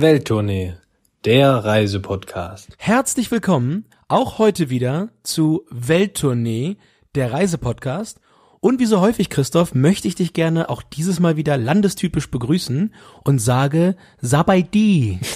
Welttournee, der Reisepodcast. Herzlich willkommen auch heute wieder zu Welttournee, der Reisepodcast. Und wie so häufig, Christoph, möchte ich dich gerne auch dieses Mal wieder landestypisch begrüßen und sage Sabaidi.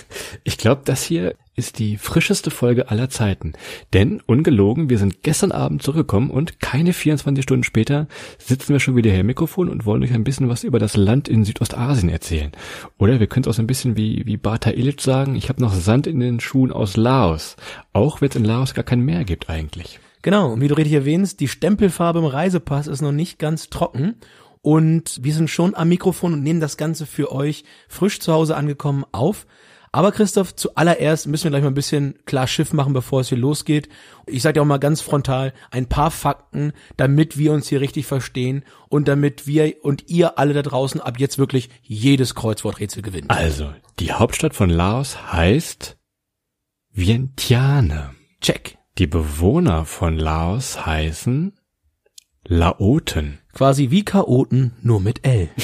Ich glaube, das hier ist die frischeste Folge aller Zeiten. Denn, ungelogen, wir sind gestern Abend zurückgekommen und keine 24 Stunden später sitzen wir schon wieder hier im Mikrofon und wollen euch ein bisschen was über das Land in Südostasien erzählen. Oder wir können es auch so ein bisschen wie, wie Bata Illich sagen, ich habe noch Sand in den Schuhen aus Laos. Auch wenn es in Laos gar kein Meer gibt eigentlich. Genau, und wie du richtig erwähnst, die Stempelfarbe im Reisepass ist noch nicht ganz trocken und wir sind schon am Mikrofon und nehmen das Ganze für euch frisch zu Hause angekommen auf. Aber Christoph, zuallererst müssen wir gleich mal ein bisschen klar Schiff machen, bevor es hier losgeht. Ich sage dir auch mal ganz frontal ein paar Fakten, damit wir uns hier richtig verstehen und damit wir und ihr alle da draußen ab jetzt wirklich jedes Kreuzworträtsel gewinnen. Also, die Hauptstadt von Laos heißt Vientiane. Check. Die Bewohner von Laos heißen Laoten. Quasi wie Chaoten, nur mit L.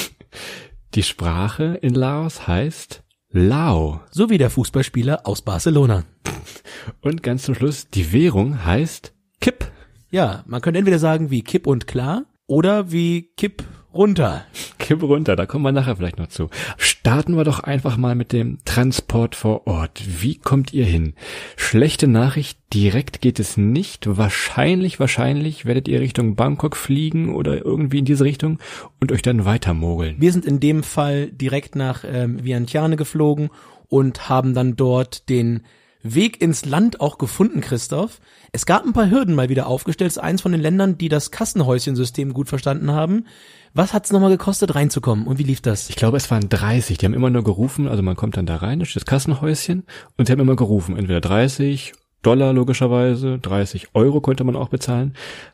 Die Sprache in Laos heißt Lao. So wie der Fußballspieler aus Barcelona. Und ganz zum Schluss, die Währung heißt Kip. Ja, man könnte entweder sagen wie Kip und klar oder wie Kip runter. Kipp runter, da kommen wir nachher vielleicht noch zu. Starten wir doch einfach mal mit dem Transport vor Ort. Wie kommt ihr hin? Schlechte Nachricht, direkt geht es nicht. Wahrscheinlich, wahrscheinlich werdet ihr Richtung Bangkok fliegen oder irgendwie in diese Richtung und euch dann weiter mogeln. Wir sind in dem Fall direkt nach ähm, Vientiane geflogen und haben dann dort den Weg ins Land auch gefunden, Christoph. Es gab ein paar Hürden mal wieder aufgestellt. ist eins von den Ländern, die das Kassenhäuschensystem gut verstanden haben. Was hat's nochmal gekostet, reinzukommen und wie lief das? Ich glaube, es waren 30. Die haben immer nur gerufen, also man kommt dann da rein, das ist das Kassenhäuschen und sie haben immer gerufen, entweder 30 Dollar logischerweise, 30 Euro konnte man auch bezahlen.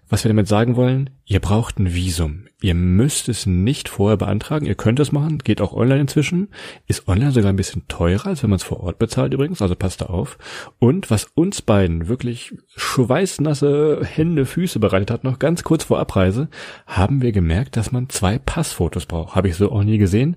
Was wir damit sagen wollen, ihr braucht ein Visum. Ihr müsst es nicht vorher beantragen, ihr könnt es machen, geht auch online inzwischen, ist online sogar ein bisschen teurer, als wenn man es vor Ort bezahlt übrigens, also passt da auf. Und was uns beiden wirklich schweißnasse Hände, Füße bereitet hat, noch ganz kurz vor Abreise, haben wir gemerkt, dass man zwei Passfotos braucht. Habe ich so auch nie gesehen.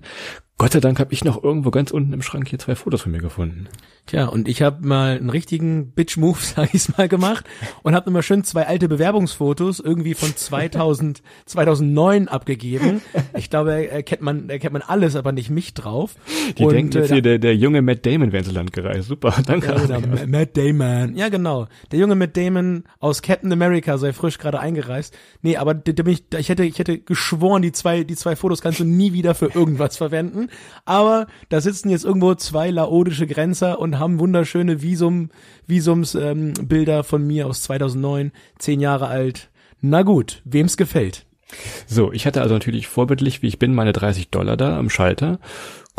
Gott sei Dank habe ich noch irgendwo ganz unten im Schrank hier zwei Fotos von mir gefunden. Tja, und ich habe mal einen richtigen Bitch-Move, sag ich's mal, gemacht und habe immer schön zwei alte Bewerbungsfotos irgendwie von 2000, 2009 abgegeben. Ich glaube, erkennt man, erkennt man alles, aber nicht mich drauf. Die und, denkt äh, jetzt äh, hier, der, der junge Matt Damon wäre ins Land gereist. Super, danke. Ja, genau, Matt Damon. Ja, genau. Der junge Matt Damon aus Captain America sei frisch gerade eingereist. Nee, aber da, da bin ich, da, ich hätte, ich hätte geschworen, die zwei, die zwei Fotos kannst du nie wieder für irgendwas verwenden. Aber da sitzen jetzt irgendwo zwei laodische Grenzer und haben wunderschöne Visum, Visumsbilder ähm, von mir aus 2009, zehn Jahre alt. Na gut, wem's gefällt. So, ich hatte also natürlich vorbildlich, wie ich bin, meine 30 Dollar da am Schalter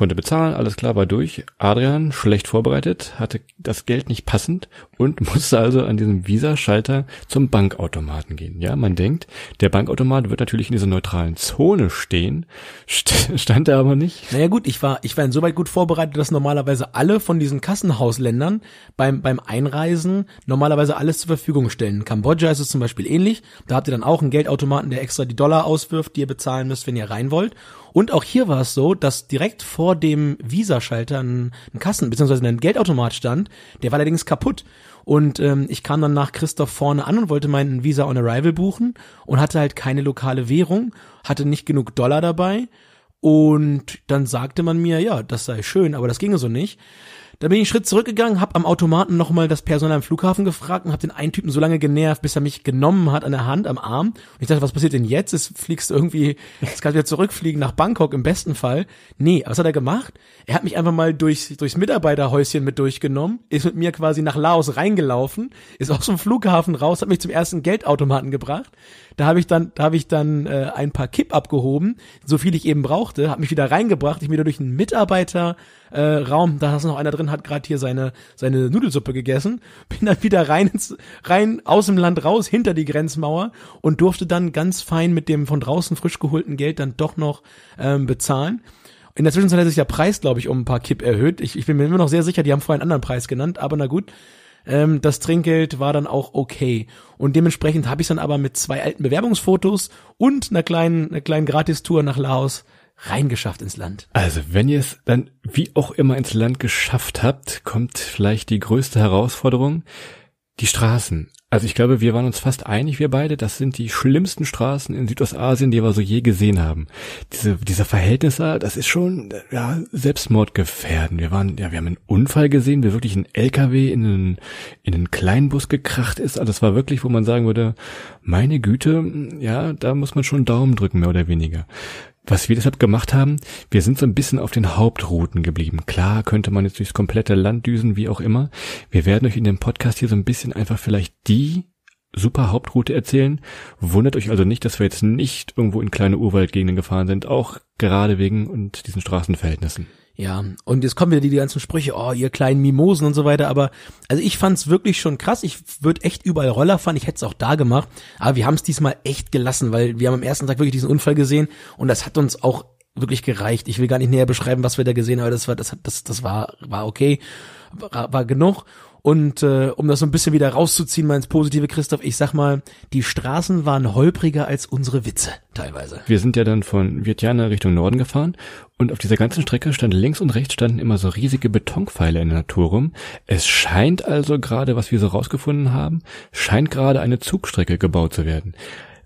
konnte bezahlen, alles klar, war durch. Adrian, schlecht vorbereitet, hatte das Geld nicht passend und musste also an diesem Visa-Schalter zum Bankautomaten gehen. Ja, man denkt, der Bankautomat wird natürlich in dieser neutralen Zone stehen, stand er aber nicht. Naja gut, ich war, ich war insoweit gut vorbereitet, dass normalerweise alle von diesen Kassenhausländern beim, beim Einreisen normalerweise alles zur Verfügung stellen. In Kambodscha ist es zum Beispiel ähnlich, da habt ihr dann auch einen Geldautomaten, der extra die Dollar auswirft, die ihr bezahlen müsst, wenn ihr rein wollt. Und auch hier war es so, dass direkt vor dem Visa-Schalter ein, ein Kassen- bzw. ein Geldautomat stand. Der war allerdings kaputt. Und ähm, ich kam dann nach Christoph vorne an und wollte meinen Visa on Arrival buchen und hatte halt keine lokale Währung, hatte nicht genug Dollar dabei. Und dann sagte man mir, ja, das sei schön, aber das ginge so nicht. Da bin ich einen Schritt zurückgegangen, habe am Automaten nochmal das Personal am Flughafen gefragt und habe den einen Typen so lange genervt, bis er mich genommen hat an der Hand, am Arm. Und ich dachte, was passiert denn jetzt? Es fliegst du irgendwie, kannst du wieder zurückfliegen nach Bangkok im besten Fall. Nee, was hat er gemacht? Er hat mich einfach mal durch, durchs Mitarbeiterhäuschen mit durchgenommen, ist mit mir quasi nach Laos reingelaufen, ist aus dem Flughafen raus, hat mich zum ersten Geldautomaten gebracht. Da habe ich dann, da hab ich dann äh, ein paar Kipp abgehoben, so viel ich eben brauchte, hat mich wieder reingebracht, ich mir durch einen Mitarbeiter äh, Raum, da saß noch einer drin, hat gerade hier seine, seine Nudelsuppe gegessen, bin dann wieder rein, ins, rein aus dem Land raus, hinter die Grenzmauer und durfte dann ganz fein mit dem von draußen frisch geholten Geld dann doch noch ähm, bezahlen. In der Zwischenzeit hat sich der Preis, glaube ich, um ein paar Kipp erhöht. Ich, ich bin mir immer noch sehr sicher, die haben vorher einen anderen Preis genannt, aber na gut. Ähm, das Trinkgeld war dann auch okay. Und dementsprechend habe ich dann aber mit zwei alten Bewerbungsfotos und einer kleinen, einer kleinen Gratistour nach Laos reingeschafft ins Land. Also, wenn ihr es dann wie auch immer ins Land geschafft habt, kommt vielleicht die größte Herausforderung, die Straßen. Also ich glaube, wir waren uns fast einig, wir beide, das sind die schlimmsten Straßen in Südostasien, die wir so je gesehen haben. Diese, diese Verhältnisse, ah, das ist schon ja, Selbstmordgefährden. Wir waren, ja, wir haben einen Unfall gesehen, wie wirklich ein LKW in einen, in einen Kleinbus gekracht ist. Also das war wirklich, wo man sagen würde, meine Güte, ja, da muss man schon Daumen drücken, mehr oder weniger. Was wir deshalb gemacht haben, wir sind so ein bisschen auf den Hauptrouten geblieben. Klar könnte man jetzt durchs komplette Land düsen, wie auch immer. Wir werden euch in dem Podcast hier so ein bisschen einfach vielleicht die super Hauptroute erzählen. Wundert euch also nicht, dass wir jetzt nicht irgendwo in kleine Urwaldgegenden gefahren sind, auch gerade wegen und diesen Straßenverhältnissen. Ja, und jetzt kommen wieder die, die ganzen Sprüche, oh, ihr kleinen Mimosen und so weiter, aber also ich es wirklich schon krass. Ich würde echt überall Roller fahren, ich hätte es auch da gemacht, aber wir haben es diesmal echt gelassen, weil wir haben am ersten Tag wirklich diesen Unfall gesehen und das hat uns auch wirklich gereicht. Ich will gar nicht näher beschreiben, was wir da gesehen haben, aber das war das das das war war okay, war, war genug und äh, um das so ein bisschen wieder rauszuziehen, mal Positive, Christoph, ich sag mal, die Straßen waren holpriger als unsere Witze teilweise. Wir sind ja dann von Vietiane Richtung Norden gefahren und auf dieser ganzen Strecke standen links und rechts standen immer so riesige Betonpfeile in der Natur rum. Es scheint also gerade, was wir so rausgefunden haben, scheint gerade eine Zugstrecke gebaut zu werden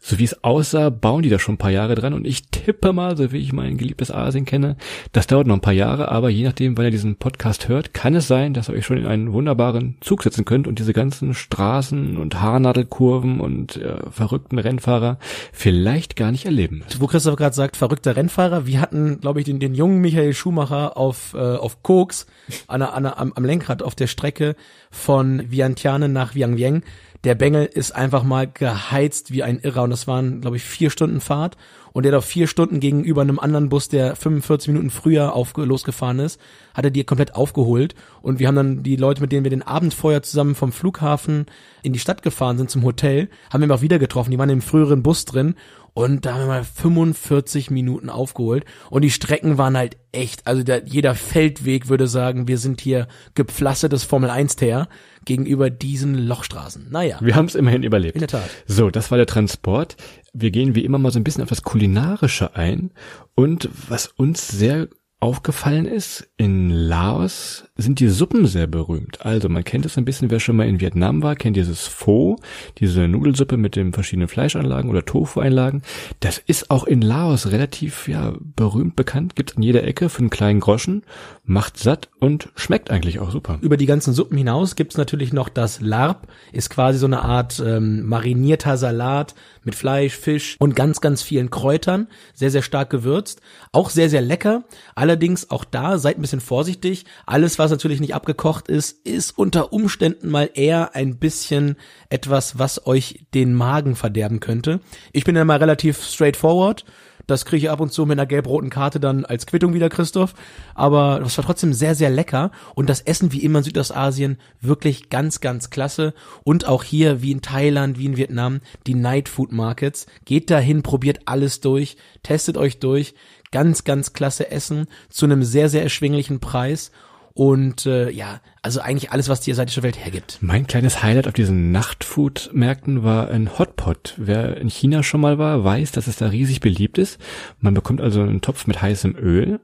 so wie es aussah, bauen die da schon ein paar Jahre dran und ich tippe mal, so wie ich mein geliebtes Asien kenne, das dauert noch ein paar Jahre, aber je nachdem, wann ihr diesen Podcast hört, kann es sein, dass ihr euch schon in einen wunderbaren Zug setzen könnt und diese ganzen Straßen und Haarnadelkurven und äh, verrückten Rennfahrer vielleicht gar nicht erleben. Müsst. Wo Christoph gerade sagt, verrückter Rennfahrer, wir hatten, glaube ich, den, den jungen Michael Schumacher auf, äh, auf Koks an, an, am, am Lenkrad auf der Strecke von Vientiane nach Vientiane der Bengel ist einfach mal geheizt wie ein Irrer und das waren, glaube ich, vier Stunden Fahrt und der hat auf vier Stunden gegenüber einem anderen Bus, der 45 Minuten früher auf, losgefahren ist, hat er die komplett aufgeholt und wir haben dann die Leute, mit denen wir den Abend vorher zusammen vom Flughafen in die Stadt gefahren sind zum Hotel, haben wir auch wieder getroffen, die waren im früheren Bus drin und da haben wir mal 45 Minuten aufgeholt und die Strecken waren halt echt, also der, jeder Feldweg würde sagen, wir sind hier gepflastertes Formel 1 her gegenüber diesen Lochstraßen. Naja. Wir haben es immerhin überlebt. In der Tat. So, das war der Transport. Wir gehen wie immer mal so ein bisschen auf das Kulinarische ein. Und was uns sehr aufgefallen ist, in Laos sind die Suppen sehr berühmt. Also man kennt es ein bisschen, wer schon mal in Vietnam war, kennt dieses Pho, diese Nudelsuppe mit den verschiedenen Fleischanlagen oder Tofu-Einlagen. Das ist auch in Laos relativ ja berühmt bekannt, gibt's an jeder Ecke für einen kleinen Groschen, macht satt und schmeckt eigentlich auch super. Über die ganzen Suppen hinaus gibt's natürlich noch das Larp, ist quasi so eine Art ähm, marinierter Salat mit Fleisch, Fisch und ganz, ganz vielen Kräutern. Sehr, sehr stark gewürzt. Auch sehr, sehr lecker. Allerdings auch da seid ein bisschen vorsichtig. Alles, was natürlich nicht abgekocht ist, ist unter Umständen mal eher ein bisschen etwas, was euch den Magen verderben könnte. Ich bin ja mal relativ straightforward das kriege ich ab und zu mit einer gelb-roten Karte dann als Quittung wieder, Christoph. Aber das war trotzdem sehr, sehr lecker. Und das Essen, wie immer in Südostasien, wirklich ganz, ganz klasse. Und auch hier, wie in Thailand, wie in Vietnam, die Night Food Markets. Geht dahin, probiert alles durch, testet euch durch. Ganz, ganz klasse Essen zu einem sehr, sehr erschwinglichen Preis. Und äh, ja, also eigentlich alles, was die asiatische Welt hergibt. Mein kleines Highlight auf diesen Nachtfood-Märkten war ein Hotpot. Wer in China schon mal war, weiß, dass es da riesig beliebt ist. Man bekommt also einen Topf mit heißem Öl.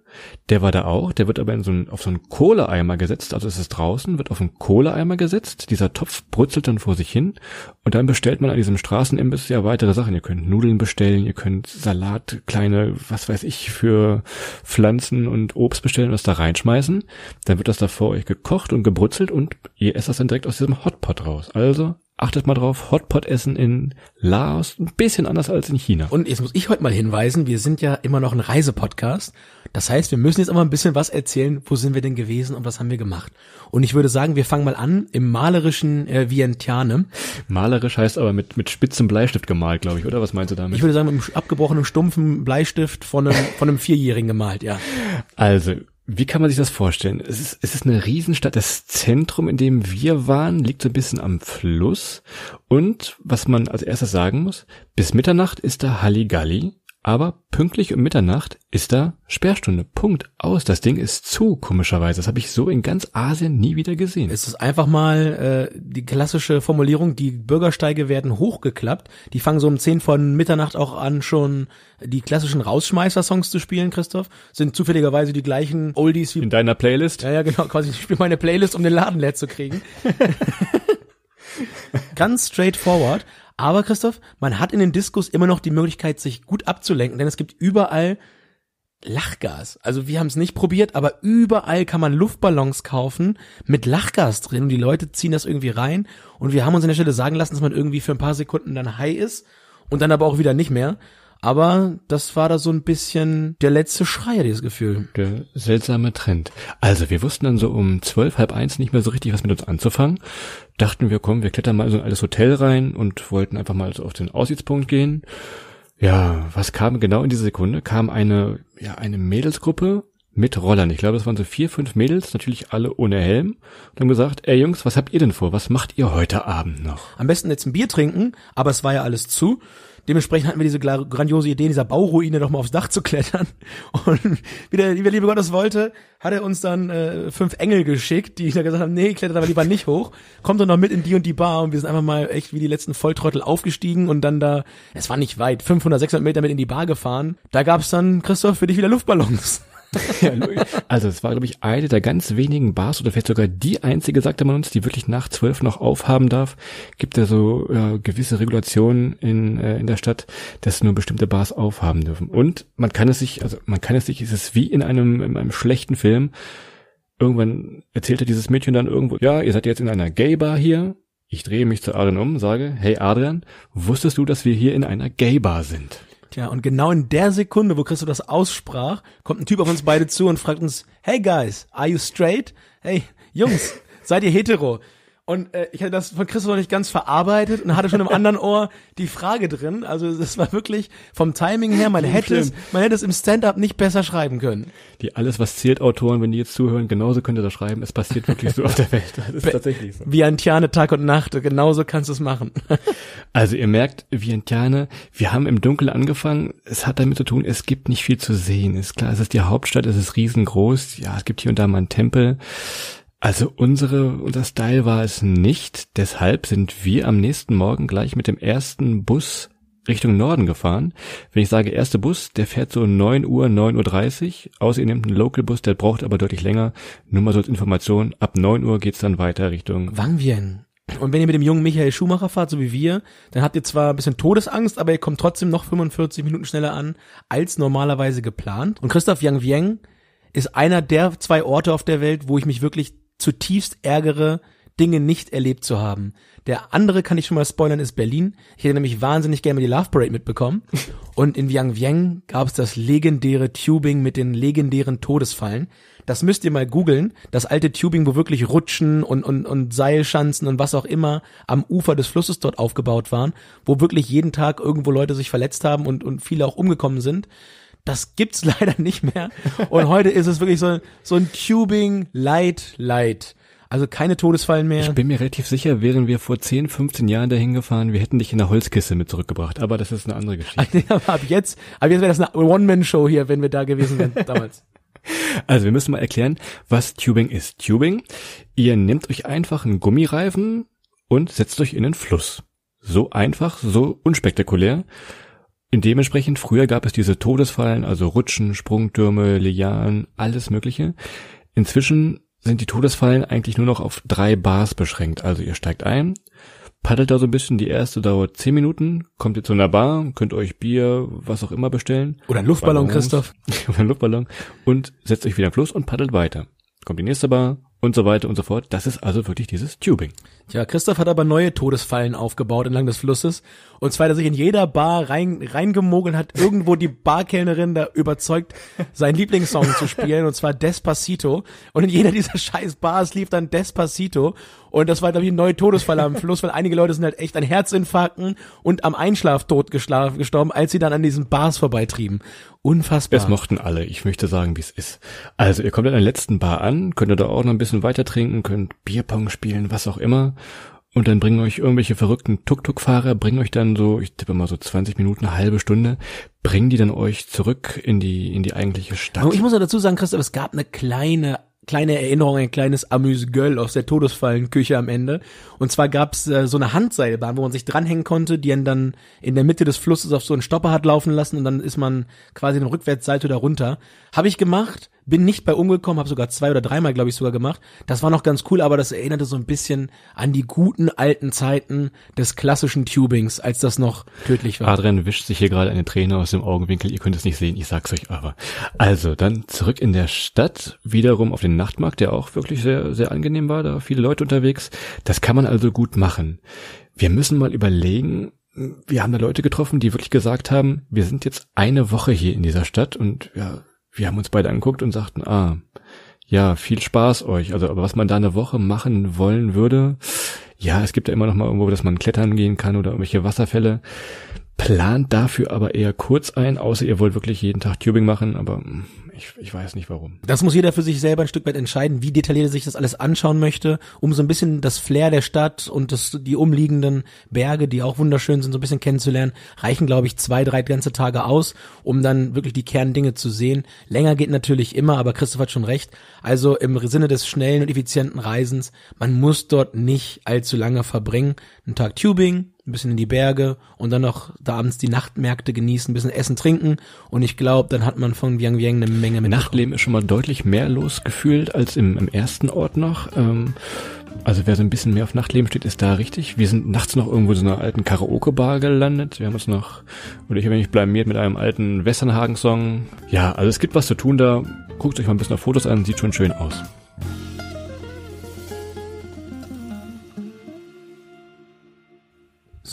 Der war da auch. Der wird aber in so einen, auf so einen Kohleeimer gesetzt. Also es ist draußen, wird auf einen Kohleeimer gesetzt. Dieser Topf brutzelt dann vor sich hin. Und dann bestellt man an diesem Straßenimbiss ja weitere Sachen. Ihr könnt Nudeln bestellen, ihr könnt Salat, kleine, was weiß ich, für Pflanzen und Obst bestellen und das da reinschmeißen. Dann wird das da vor euch gekocht und gebrutzelt und ihr esst das dann direkt aus diesem Hotpot raus. Also achtet mal drauf, Hotpot essen in Laos ein bisschen anders als in China. Und jetzt muss ich heute mal hinweisen, wir sind ja immer noch ein Reisepodcast. Das heißt, wir müssen jetzt aber ein bisschen was erzählen, wo sind wir denn gewesen und was haben wir gemacht. Und ich würde sagen, wir fangen mal an im malerischen äh, Vientiane. Malerisch heißt aber mit, mit spitzem Bleistift gemalt, glaube ich, oder? Was meinst du damit? Ich würde sagen, mit einem abgebrochenen, stumpfen Bleistift von einem, von einem Vierjährigen gemalt, ja. Also, wie kann man sich das vorstellen? Es ist, es ist eine Riesenstadt. Das Zentrum, in dem wir waren, liegt so ein bisschen am Fluss. Und was man als erstes sagen muss, bis Mitternacht ist da Halligalli. Aber pünktlich um Mitternacht ist da Sperrstunde. Punkt aus. Das Ding ist zu, komischerweise. Das habe ich so in ganz Asien nie wieder gesehen. Es ist einfach mal äh, die klassische Formulierung, die Bürgersteige werden hochgeklappt. Die fangen so um 10 von Mitternacht auch an, schon die klassischen Rausschmeißer-Songs zu spielen, Christoph. Sind zufälligerweise die gleichen Oldies wie. In deiner Playlist? Ja, ja, genau, quasi. Ich spiele meine Playlist, um den Laden leer zu kriegen. ganz straightforward. Aber Christoph, man hat in den Discos immer noch die Möglichkeit, sich gut abzulenken, denn es gibt überall Lachgas. Also wir haben es nicht probiert, aber überall kann man Luftballons kaufen mit Lachgas drin. Und die Leute ziehen das irgendwie rein. Und wir haben uns an der Stelle sagen lassen, dass man irgendwie für ein paar Sekunden dann high ist und dann aber auch wieder nicht mehr. Aber das war da so ein bisschen der letzte Schrei, dieses Gefühl. Der seltsame Trend. Also wir wussten dann so um zwölf, halb eins nicht mehr so richtig, was mit uns anzufangen. Dachten wir, komm, wir klettern mal so in alles Hotel rein und wollten einfach mal so auf den Aussichtspunkt gehen. Ja, was kam genau in diese Sekunde? Kam eine, ja, eine Mädelsgruppe mit Rollern. Ich glaube, das waren so vier, fünf Mädels, natürlich alle ohne Helm. Und haben gesagt, ey Jungs, was habt ihr denn vor? Was macht ihr heute Abend noch? Am besten jetzt ein Bier trinken, aber es war ja alles zu. Dementsprechend hatten wir diese grandiose Idee, in dieser Bauruine doch mal aufs Dach zu klettern. Und wie der, wie der liebe Gott es wollte, hat er uns dann äh, fünf Engel geschickt, die da gesagt haben, nee, klettert aber lieber nicht hoch. Kommt doch noch mit in die und die Bar. Und wir sind einfach mal echt wie die letzten Volltrottel aufgestiegen und dann da, es war nicht weit, 500, 600 Meter mit in die Bar gefahren. Da gab's dann, Christoph, für dich wieder Luftballons. also es war, glaube ich, eine der ganz wenigen Bars oder vielleicht sogar die einzige, sagte man uns, die wirklich nach zwölf noch aufhaben darf. Gibt ja so äh, gewisse Regulationen in, äh, in der Stadt, dass nur bestimmte Bars aufhaben dürfen. Und man kann es sich, also man kann es sich, es ist wie in einem, in einem schlechten Film. Irgendwann erzählte dieses Mädchen dann irgendwo, ja, ihr seid jetzt in einer Gay-Bar hier. Ich drehe mich zu Adrian um, sage, hey Adrian, wusstest du, dass wir hier in einer Gay-Bar sind? Tja, und genau in der Sekunde, wo Christoph das aussprach, kommt ein Typ auf uns beide zu und fragt uns, hey guys, are you straight? Hey, Jungs, seid ihr hetero? Und äh, ich hatte das von Christoph noch nicht ganz verarbeitet und hatte schon im anderen Ohr die Frage drin. Also das war wirklich vom Timing her, man hätte es, man hätte es im Stand-up nicht besser schreiben können. Die alles, was zählt Autoren, wenn die jetzt zuhören, genauso könnt ihr das schreiben. Es passiert wirklich so auf der Welt. Das ist tatsächlich so. Vientiane Tag und Nacht, genauso kannst du es machen. also ihr merkt, Vientiane, wir haben im Dunkeln angefangen. Es hat damit zu tun, es gibt nicht viel zu sehen. Ist klar, es ist die Hauptstadt, es ist riesengroß. Ja, es gibt hier und da mal einen Tempel. Also unsere, unser Style war es nicht. Deshalb sind wir am nächsten Morgen gleich mit dem ersten Bus Richtung Norden gefahren. Wenn ich sage erste Bus, der fährt so neun Uhr, neun Uhr, dreißig. außer ihr nehmt einen Local-Bus, der braucht aber deutlich länger. Nur mal so als Information, ab neun Uhr geht's dann weiter Richtung... Wangwien. Und wenn ihr mit dem jungen Michael Schumacher fahrt, so wie wir, dann habt ihr zwar ein bisschen Todesangst, aber ihr kommt trotzdem noch 45 Minuten schneller an, als normalerweise geplant. Und Christoph Yang Vieng ist einer der zwei Orte auf der Welt, wo ich mich wirklich zutiefst ärgere, Dinge nicht erlebt zu haben. Der andere, kann ich schon mal spoilern, ist Berlin. Ich hätte nämlich wahnsinnig gerne die Love Parade mitbekommen. Und in Viang Vieng gab es das legendäre Tubing mit den legendären Todesfallen. Das müsst ihr mal googeln. Das alte Tubing, wo wirklich Rutschen und, und, und Seilschanzen und was auch immer am Ufer des Flusses dort aufgebaut waren, wo wirklich jeden Tag irgendwo Leute sich verletzt haben und, und viele auch umgekommen sind. Das gibt's leider nicht mehr. Und heute ist es wirklich so, so ein Tubing Light Light. Also keine Todesfallen mehr. Ich bin mir relativ sicher, wären wir vor 10, 15 Jahren dahin gefahren, wir hätten dich in der Holzkiste mit zurückgebracht. Aber das ist eine andere Geschichte. Also, ab jetzt, ab jetzt wäre das eine One-Man-Show hier, wenn wir da gewesen wären damals. Also wir müssen mal erklären, was Tubing ist. Tubing, ihr nehmt euch einfach einen Gummireifen und setzt euch in den Fluss. So einfach, so unspektakulär. In dementsprechend früher gab es diese Todesfallen, also Rutschen, Sprungtürme, Lianen, alles Mögliche. Inzwischen sind die Todesfallen eigentlich nur noch auf drei Bars beschränkt. Also ihr steigt ein, paddelt da so ein bisschen, die erste dauert zehn Minuten, kommt ihr zu einer Bar, könnt euch Bier, was auch immer bestellen. Oder einen Luftballon, Ballons, Christoph. Oder einen Luftballon und setzt euch wieder im Fluss und paddelt weiter. Kommt die nächste Bar und so weiter und so fort. Das ist also wirklich dieses Tubing. Tja, Christoph hat aber neue Todesfallen aufgebaut entlang des Flusses. Und zwar, dass sich in jeder Bar rein, reingemogelt hat, irgendwo die Barkellnerin da überzeugt, seinen Lieblingssong zu spielen, und zwar Despacito. Und in jeder dieser scheiß Bars lief dann Despacito. Und das war, glaube ich, ein neuer Todesfall am Fluss, weil einige Leute sind halt echt an Herzinfarkten und am Einschlaftod gestorben, als sie dann an diesen Bars vorbeitrieben. Unfassbar. Es mochten alle. Ich möchte sagen, wie es ist. Also, ihr kommt in der letzten Bar an, könnt ihr da auch noch ein bisschen weiter trinken, könnt Bierpong spielen, was auch immer. Und dann bringen euch irgendwelche verrückten Tuk-Tuk-Fahrer, bringen euch dann so, ich tippe mal so 20 Minuten, eine halbe Stunde, bringen die dann euch zurück in die, in die eigentliche Stadt. Aber ich muss ja dazu sagen, Christoph, es gab eine kleine kleine Erinnerung, ein kleines Amuse-Göll aus der Todesfallenküche am Ende. Und zwar gab's äh, so eine Handseilbahn, wo man sich dranhängen konnte, die einen dann in der Mitte des Flusses auf so einen Stopper hat laufen lassen und dann ist man quasi in einem Rückwärtssalto da runter. Habe ich gemacht, bin nicht bei umgekommen, habe sogar zwei oder dreimal, glaube ich, sogar gemacht. Das war noch ganz cool, aber das erinnerte so ein bisschen an die guten alten Zeiten des klassischen Tubings, als das noch tödlich war. Adrian wischt sich hier gerade eine Träne aus dem Augenwinkel. Ihr könnt es nicht sehen, ich sag's euch aber. Also, dann zurück in der Stadt, wiederum auf den Nachtmarkt, der auch wirklich sehr, sehr angenehm war, da viele Leute unterwegs. Das kann man also gut machen. Wir müssen mal überlegen, wir haben da Leute getroffen, die wirklich gesagt haben, wir sind jetzt eine Woche hier in dieser Stadt und ja, wir haben uns beide angeguckt und sagten, ah, ja, viel Spaß euch. Also, aber was man da eine Woche machen wollen würde, ja, es gibt ja immer noch mal irgendwo, dass man klettern gehen kann oder irgendwelche Wasserfälle. Plant dafür aber eher kurz ein, außer ihr wollt wirklich jeden Tag Tubing machen, aber ich, ich weiß nicht warum. Das muss jeder für sich selber ein Stück weit entscheiden, wie detailliert er sich das alles anschauen möchte, um so ein bisschen das Flair der Stadt und das, die umliegenden Berge, die auch wunderschön sind, so ein bisschen kennenzulernen. Reichen, glaube ich, zwei, drei ganze Tage aus, um dann wirklich die Kerndinge zu sehen. Länger geht natürlich immer, aber Christoph hat schon recht. Also im Sinne des schnellen und effizienten Reisens, man muss dort nicht allzu lange verbringen. Ein Tag Tubing, ein bisschen in die Berge und dann noch da abends die Nachtmärkte genießen, ein bisschen essen, trinken und ich glaube, dann hat man von Viang Viang eine Menge mit. Nachtleben ist schon mal deutlich mehr losgefühlt als im, im ersten Ort noch. Ähm, also wer so ein bisschen mehr auf Nachtleben steht, ist da richtig. Wir sind nachts noch irgendwo in so einer alten Karaoke-Bar gelandet. Wir haben uns noch, oder ich habe mich blamiert mit einem alten Westernhagen-Song. Ja, also es gibt was zu tun da. Guckt euch mal ein bisschen auf Fotos an, sieht schon schön aus.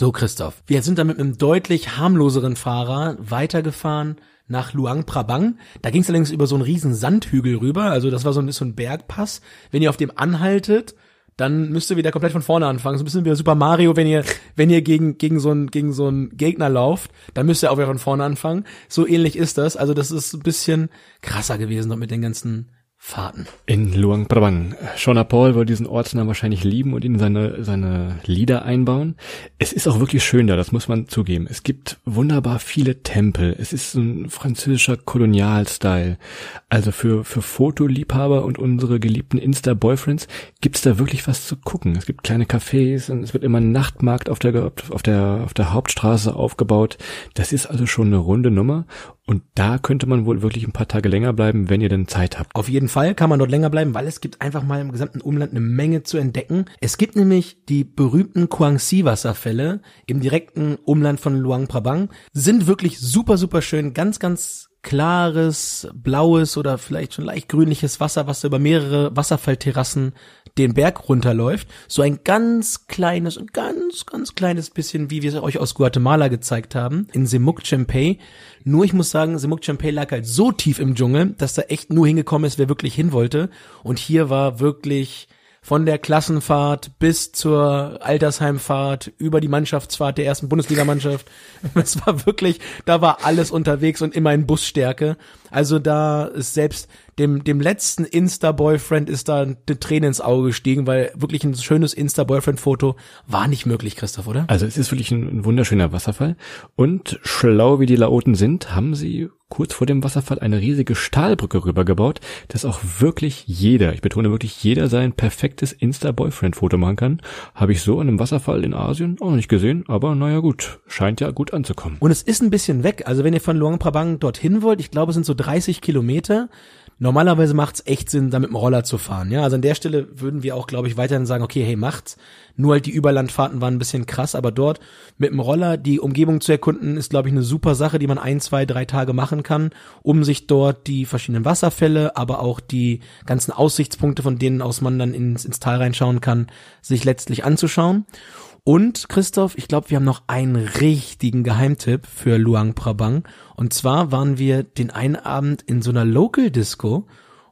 So, Christoph. Wir sind dann mit einem deutlich harmloseren Fahrer weitergefahren nach Luang Prabang. Da ging es allerdings über so einen riesen Sandhügel rüber. Also das war so ein, so ein Bergpass. Wenn ihr auf dem anhaltet, dann müsst ihr wieder komplett von vorne anfangen. So ein bisschen wie Super Mario, wenn ihr, wenn ihr gegen, gegen so einen, gegen so einen Gegner lauft, dann müsst ihr auch wieder von vorne anfangen. So ähnlich ist das. Also das ist ein bisschen krasser gewesen noch mit den ganzen Fahrten. In Luang Prabang. Shona Paul wird diesen Ortsnamen wahrscheinlich lieben und ihn seine, seine Lieder einbauen. Es ist auch wirklich schön da, das muss man zugeben. Es gibt wunderbar viele Tempel. Es ist ein französischer Kolonialstyle. Also für, für Fotoliebhaber und unsere geliebten Insta-Boyfriends gibt's da wirklich was zu gucken. Es gibt kleine Cafés und es wird immer ein Nachtmarkt auf der, auf der, auf der Hauptstraße aufgebaut. Das ist also schon eine runde Nummer. Und da könnte man wohl wirklich ein paar Tage länger bleiben, wenn ihr denn Zeit habt. Auf jeden Fall kann man dort länger bleiben, weil es gibt einfach mal im gesamten Umland eine Menge zu entdecken. Es gibt nämlich die berühmten Guangxi-Wasserfälle im direkten Umland von Luang Prabang. Sind wirklich super, super schön, ganz, ganz klares, blaues oder vielleicht schon leicht grünliches Wasser, was über mehrere Wasserfallterrassen den Berg runterläuft. So ein ganz kleines und ganz, ganz kleines bisschen, wie wir es euch aus Guatemala gezeigt haben, in Simuk Champay. Nur ich muss sagen, Simuk Champay lag halt so tief im Dschungel, dass da echt nur hingekommen ist, wer wirklich hin wollte. Und hier war wirklich von der Klassenfahrt bis zur Altersheimfahrt über die Mannschaftsfahrt der ersten Bundesligamannschaft. es war wirklich, da war alles unterwegs und immer in Busstärke. Also da ist selbst dem, dem letzten Insta-Boyfriend ist da eine Träne ins Auge gestiegen, weil wirklich ein schönes Insta-Boyfriend-Foto war nicht möglich, Christoph, oder? Also es ist wirklich ein, ein wunderschöner Wasserfall. Und schlau wie die Laoten sind, haben sie kurz vor dem Wasserfall eine riesige Stahlbrücke rübergebaut, dass auch wirklich jeder, ich betone wirklich jeder, sein perfektes Insta-Boyfriend-Foto machen kann. Habe ich so an einem Wasserfall in Asien auch nicht gesehen, aber naja gut, scheint ja gut anzukommen. Und es ist ein bisschen weg. Also wenn ihr von Luang Prabang dorthin wollt, ich glaube, es sind so 30 Kilometer. Normalerweise macht's echt Sinn, da mit dem Roller zu fahren. Ja, also an der Stelle würden wir auch, glaube ich, weiterhin sagen, okay, hey, macht's. Nur halt die Überlandfahrten waren ein bisschen krass, aber dort mit dem Roller die Umgebung zu erkunden, ist, glaube ich, eine super Sache, die man ein, zwei, drei Tage machen kann, um sich dort die verschiedenen Wasserfälle, aber auch die ganzen Aussichtspunkte, von denen aus man dann ins, ins Tal reinschauen kann, sich letztlich anzuschauen. Und Christoph, ich glaube, wir haben noch einen richtigen Geheimtipp für Luang Prabang. Und zwar waren wir den einen Abend in so einer Local Disco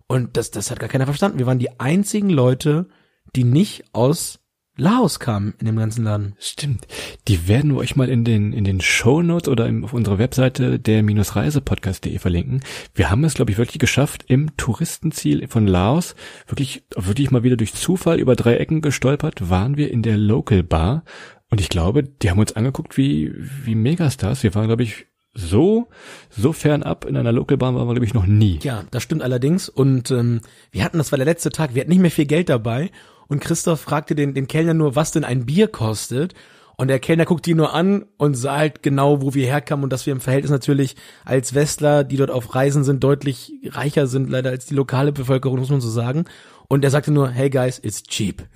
und das, das hat gar keiner verstanden. Wir waren die einzigen Leute, die nicht aus Laos kam in dem ganzen Laden. Stimmt. Die werden wir euch mal in den, in den Show Notes oder im, auf unserer Webseite der-reisepodcast.de verlinken. Wir haben es, glaube ich, wirklich geschafft, im Touristenziel von Laos wirklich, wirklich mal wieder durch Zufall über drei Ecken gestolpert, waren wir in der Local Bar. Und ich glaube, die haben uns angeguckt wie, wie Megastars. Wir waren, glaube ich, so, so fernab in einer Localbahn waren wir, glaube ich, noch nie. Ja, das stimmt allerdings. Und ähm, wir hatten, das war der letzte Tag, wir hatten nicht mehr viel Geld dabei und Christoph fragte den, den Kellner nur, was denn ein Bier kostet. Und der Kellner guckt ihn nur an und sah halt genau, wo wir herkamen und dass wir im Verhältnis natürlich als Westler, die dort auf Reisen sind, deutlich reicher sind, leider als die lokale Bevölkerung, muss man so sagen. Und er sagte nur, hey guys, it's cheap.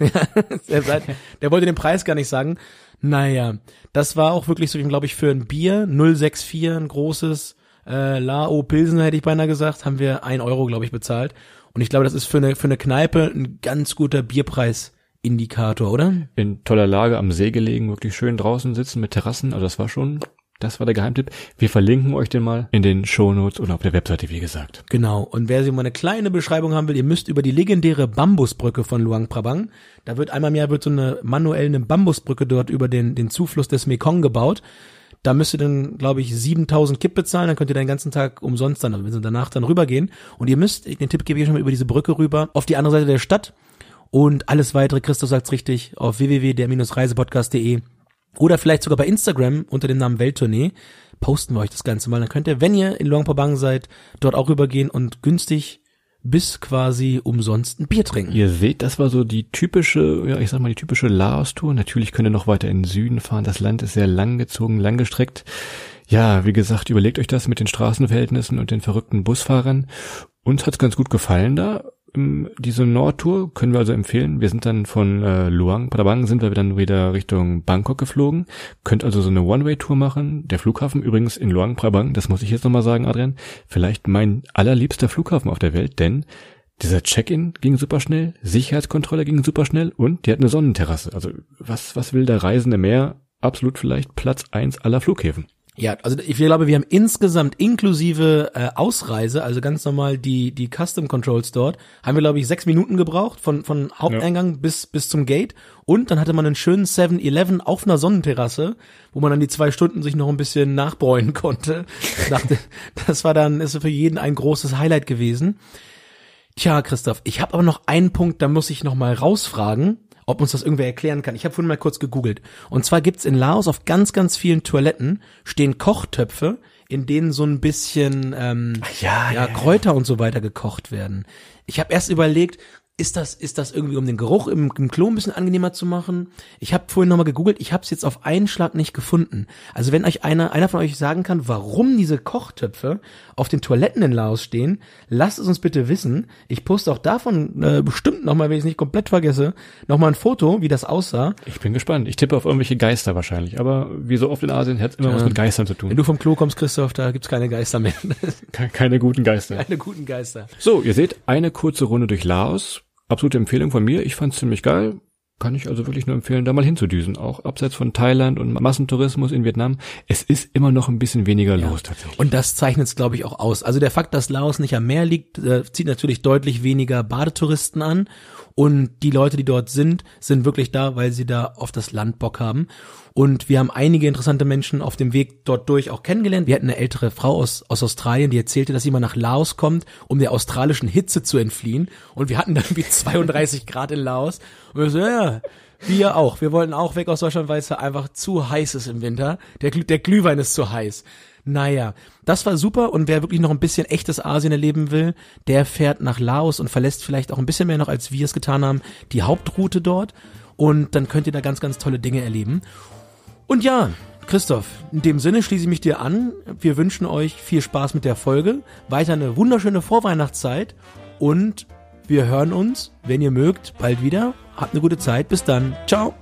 der wollte den Preis gar nicht sagen. Naja, das war auch wirklich so, glaube ich, für ein Bier, 064, ein großes, äh, Lao Pilsen hätte ich beinahe gesagt, haben wir ein Euro, glaube ich, bezahlt. Und ich glaube, das ist für eine, für eine Kneipe ein ganz guter Bierpreisindikator, oder? In toller Lage am See gelegen, wirklich schön draußen sitzen mit Terrassen. Also das war schon, das war der Geheimtipp. Wir verlinken euch den mal in den Shownotes oder auf der Webseite, wie gesagt. Genau. Und wer sich mal eine kleine Beschreibung haben will, ihr müsst über die legendäre Bambusbrücke von Luang Prabang. Da wird einmal im Jahr wird so eine manuelle Bambusbrücke dort über den, den Zufluss des Mekong gebaut. Da müsst ihr dann, glaube ich, 7000 Kipp bezahlen, dann könnt ihr den ganzen Tag umsonst dann, wenn sie danach dann rübergehen. Und ihr müsst, den Tipp gebe ich schon mal über diese Brücke rüber, auf die andere Seite der Stadt. Und alles weitere, Christoph sagt's richtig, auf www.der-reisepodcast.de oder vielleicht sogar bei Instagram unter dem Namen Welttournee posten wir euch das Ganze mal. Dann könnt ihr, wenn ihr in Luang Prabang seid, dort auch rübergehen und günstig bis quasi umsonst ein Bier trinken. Ihr seht, das war so die typische, ja, ich sag mal, die typische Laos-Tour. Natürlich könnt ihr noch weiter in den Süden fahren. Das Land ist sehr langgezogen, langgestreckt. Ja, wie gesagt, überlegt euch das mit den Straßenverhältnissen und den verrückten Busfahrern. Uns hat's ganz gut gefallen da. Ähm, diese Nordtour können wir also empfehlen. Wir sind dann von äh, Luang, Padabang, sind wir dann wieder Richtung Bangkok geflogen. Könnt also so eine One-Way-Tour machen. Der Flughafen übrigens in Luang, Prabang, das muss ich jetzt nochmal sagen, Adrian, vielleicht mein allerliebster Flughafen auf der Welt, denn dieser Check-in ging super schnell, Sicherheitskontrolle ging super schnell und die hat eine Sonnenterrasse. Also was, was will der Reisende mehr? Absolut vielleicht Platz eins aller Flughäfen. Ja, also ich glaube, wir haben insgesamt inklusive äh, Ausreise, also ganz normal die die Custom Controls dort, haben wir glaube ich sechs Minuten gebraucht von von Haupteingang ja. bis bis zum Gate und dann hatte man einen schönen 7-Eleven auf einer Sonnenterrasse, wo man dann die zwei Stunden sich noch ein bisschen nachbräunen konnte. dachte, das war dann ist für jeden ein großes Highlight gewesen. Tja, Christoph, ich habe aber noch einen Punkt, da muss ich noch mal rausfragen ob uns das irgendwer erklären kann. Ich habe vorhin mal kurz gegoogelt. Und zwar gibt's in Laos auf ganz, ganz vielen Toiletten stehen Kochtöpfe, in denen so ein bisschen ähm, ja, ja, ja, Kräuter ja. und so weiter gekocht werden. Ich habe erst überlegt, ist das, ist das irgendwie, um den Geruch im, im Klo ein bisschen angenehmer zu machen? Ich habe vorhin nochmal gegoogelt, ich habe es jetzt auf einen Schlag nicht gefunden. Also wenn euch einer, einer von euch sagen kann, warum diese Kochtöpfe auf den Toiletten in Laos stehen, lasst es uns bitte wissen. Ich poste auch davon äh, bestimmt nochmal, wenn ich es nicht komplett vergesse, nochmal ein Foto, wie das aussah. Ich bin gespannt. Ich tippe auf irgendwelche Geister wahrscheinlich. Aber wie so oft in Asien hat es immer ja. was mit Geistern zu tun. Wenn du vom Klo kommst, Christoph, da gibt's keine Geister mehr. keine guten Geister. Keine guten Geister. So, ihr seht, eine kurze Runde durch Laos. Absolute Empfehlung von mir. Ich fand's ziemlich geil kann ich also wirklich nur empfehlen, da mal hinzudüsen. Auch abseits von Thailand und Massentourismus in Vietnam. Es ist immer noch ein bisschen weniger ja. los tatsächlich. Und das zeichnet es, glaube ich, auch aus. Also der Fakt, dass Laos nicht am Meer liegt, äh, zieht natürlich deutlich weniger Badetouristen an. Und die Leute, die dort sind, sind wirklich da, weil sie da auf das Land Bock haben. Und wir haben einige interessante Menschen auf dem Weg dort durch auch kennengelernt. Wir hatten eine ältere Frau aus, aus Australien, die erzählte, dass sie mal nach Laos kommt, um der australischen Hitze zu entfliehen. Und wir hatten dann wie 32 Grad in Laos. Und wir so, ja, wir auch. Wir wollten auch weg aus Deutschland, weil es einfach zu heiß ist im Winter. Der, der Glühwein ist zu heiß. Naja, das war super und wer wirklich noch ein bisschen echtes Asien erleben will, der fährt nach Laos und verlässt vielleicht auch ein bisschen mehr noch, als wir es getan haben, die Hauptroute dort und dann könnt ihr da ganz, ganz tolle Dinge erleben. Und ja, Christoph, in dem Sinne schließe ich mich dir an. Wir wünschen euch viel Spaß mit der Folge, weiter eine wunderschöne Vorweihnachtszeit und wir hören uns, wenn ihr mögt, bald wieder. Habt eine gute Zeit. Bis dann. Ciao.